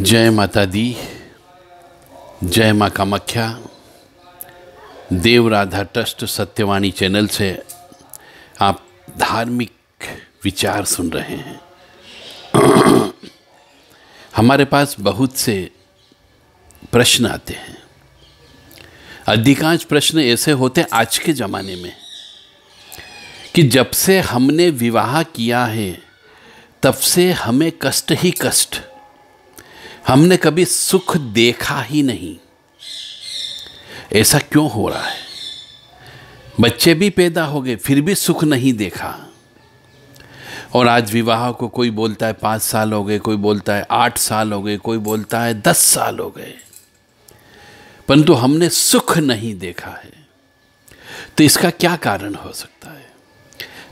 जय माता दी जय माँ कामाख्या देव राधा ट्रस्ट सत्यवाणी चैनल से आप धार्मिक विचार सुन रहे हैं हमारे पास बहुत से प्रश्न आते हैं अधिकांश प्रश्न ऐसे होते हैं आज के ज़माने में कि जब से हमने विवाह किया है तब से हमें कष्ट ही कष्ट हमने कभी सुख देखा ही नहीं ऐसा क्यों हो रहा है बच्चे भी पैदा हो गए फिर भी सुख नहीं देखा और आज विवाह को कोई बोलता है पांच साल हो गए कोई बोलता है आठ साल हो गए कोई बोलता है दस साल हो गए परंतु हमने सुख नहीं देखा है तो इसका क्या कारण हो सकता है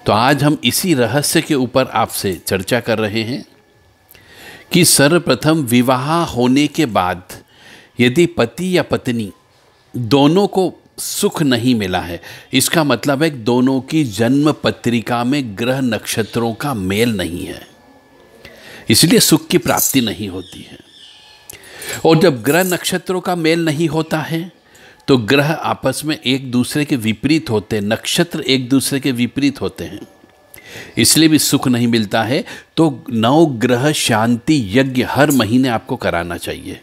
तो आज हम इसी रहस्य के ऊपर आपसे चर्चा कर रहे हैं कि सर्वप्रथम विवाह होने के बाद यदि पति या पत्नी दोनों को सुख नहीं मिला है इसका मतलब है दोनों की जन्म पत्रिका में ग्रह नक्षत्रों का मेल नहीं है इसलिए सुख की प्राप्ति नहीं होती है और जब ग्रह नक्षत्रों का मेल नहीं होता है तो ग्रह आपस में एक दूसरे के विपरीत होते हैं नक्षत्र एक दूसरे के विपरीत होते हैं इसलिए भी सुख नहीं मिलता है तो नौ ग्रह शांति यज्ञ हर महीने आपको कराना चाहिए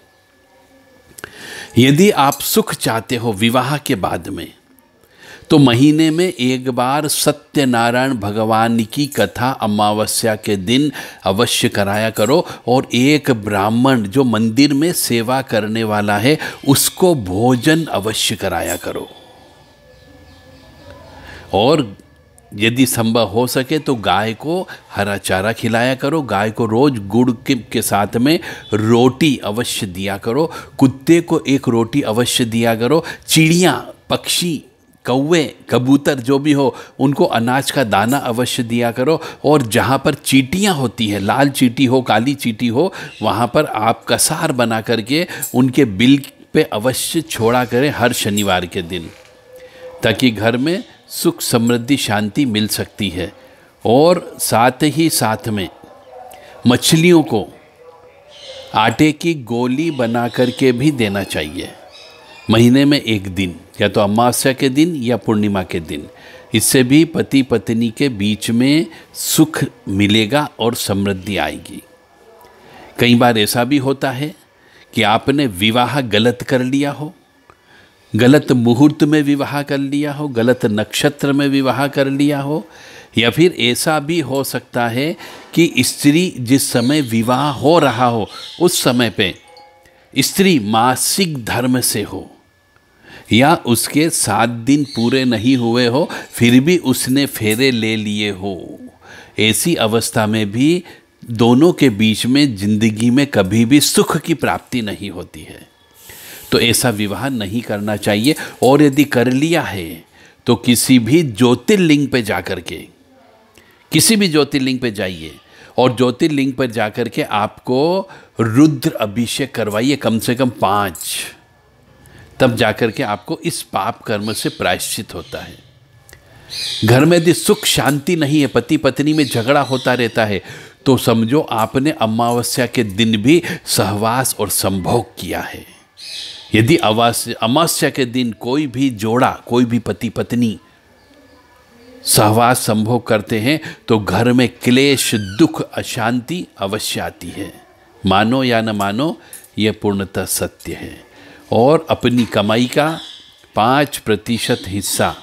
यदि आप सुख चाहते हो विवाह के बाद में तो महीने में एक बार सत्यनारायण भगवान की कथा अमावस्या के दिन अवश्य कराया करो और एक ब्राह्मण जो मंदिर में सेवा करने वाला है उसको भोजन अवश्य कराया करो और यदि संभव हो सके तो गाय को हरा चारा खिलाया करो गाय को रोज गुड़ के, के साथ में रोटी अवश्य दिया करो कुत्ते को एक रोटी अवश्य दिया करो चिड़िया पक्षी कौवे कबूतर जो भी हो उनको अनाज का दाना अवश्य दिया करो और जहाँ पर चीटियाँ होती है लाल चीटी हो काली चीटी हो वहाँ पर आप कसार बना करके उनके बिल पे अवश्य छोड़ा करें हर शनिवार के दिन ताकि घर में सुख समृद्धि शांति मिल सकती है और साथ ही साथ में मछलियों को आटे की गोली बना करके भी देना चाहिए महीने में एक दिन या तो अमावस्या के दिन या पूर्णिमा के दिन इससे भी पति पत्नी के बीच में सुख मिलेगा और समृद्धि आएगी कई बार ऐसा भी होता है कि आपने विवाह गलत कर लिया हो गलत मुहूर्त में विवाह कर लिया हो गलत नक्षत्र में विवाह कर लिया हो या फिर ऐसा भी हो सकता है कि स्त्री जिस समय विवाह हो रहा हो उस समय पे स्त्री मासिक धर्म से हो या उसके सात दिन पूरे नहीं हुए हो फिर भी उसने फेरे ले लिए हो ऐसी अवस्था में भी दोनों के बीच में जिंदगी में कभी भी सुख की प्राप्ति नहीं होती है तो ऐसा विवाह नहीं करना चाहिए और यदि कर लिया है तो किसी भी ज्योतिर्लिंग पे जा कर के किसी भी ज्योतिर्लिंग पे जाइए और ज्योतिर्लिंग पर जा कर के आपको रुद्र अभिषेक करवाइए कम से कम पाँच तब जा कर के आपको इस पाप कर्म से प्रायश्चित होता है घर में यदि सुख शांति नहीं है पति पत्नी में झगड़ा होता रहता है तो समझो आपने अमावस्या के दिन भी सहवास और संभोग किया है यदि अमावस्या के दिन कोई भी जोड़ा कोई भी पति पत्नी सहवास संभोग करते हैं तो घर में क्लेश दुख अशांति अवश्य आती है मानो या न मानो यह पूर्णतः सत्य है और अपनी कमाई का पाँच प्रतिशत हिस्सा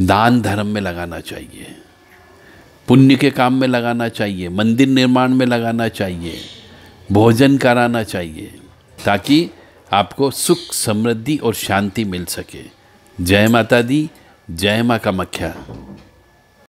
दान धर्म में लगाना चाहिए पुण्य के काम में लगाना चाहिए मंदिर निर्माण में लगाना चाहिए भोजन कराना चाहिए ताकि आपको सुख समृद्धि और शांति मिल सके जय माता दी जय माँ का मख्या